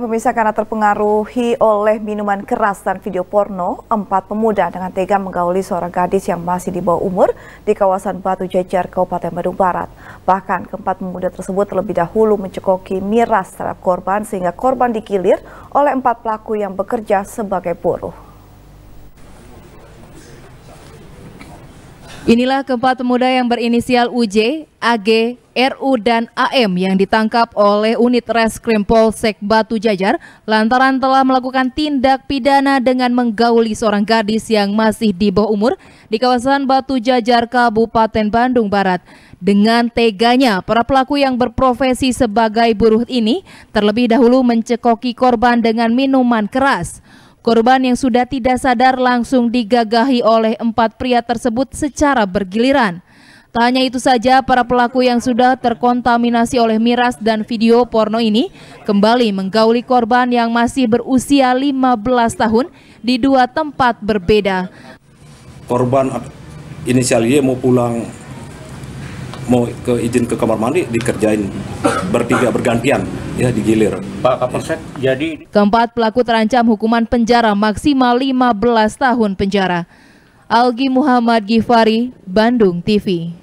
Pemirsa karena terpengaruhi oleh minuman keras dan video porno, empat pemuda dengan tega menggauli seorang gadis yang masih di bawah umur di kawasan Batu Jajar, Kabupaten Bandung Barat. Bahkan keempat pemuda tersebut terlebih dahulu mencekoki miras terhadap korban sehingga korban dikilir oleh empat pelaku yang bekerja sebagai buruh. Inilah keempat pemuda yang berinisial UJ, AG, RU, dan AM yang ditangkap oleh unit reskrim Polsek Batu Jajar lantaran telah melakukan tindak pidana dengan menggauli seorang gadis yang masih di bawah umur di kawasan Batu Jajar, Kabupaten Bandung Barat. Dengan teganya, para pelaku yang berprofesi sebagai buruh ini terlebih dahulu mencekoki korban dengan minuman keras. Korban yang sudah tidak sadar langsung digagahi oleh empat pria tersebut secara bergiliran. Tak hanya itu saja, para pelaku yang sudah terkontaminasi oleh miras dan video porno ini kembali menggauli korban yang masih berusia 15 tahun di dua tempat berbeda. Korban inisial Y mau pulang mau ke izin ke kamar mandi dikerjain bertiga bergantian ya digilir. Pak Kapolsek ya. jadi keempat pelaku terancam hukuman penjara maksimal 15 tahun penjara. Algi Muhammad Gifari, Bandung TV.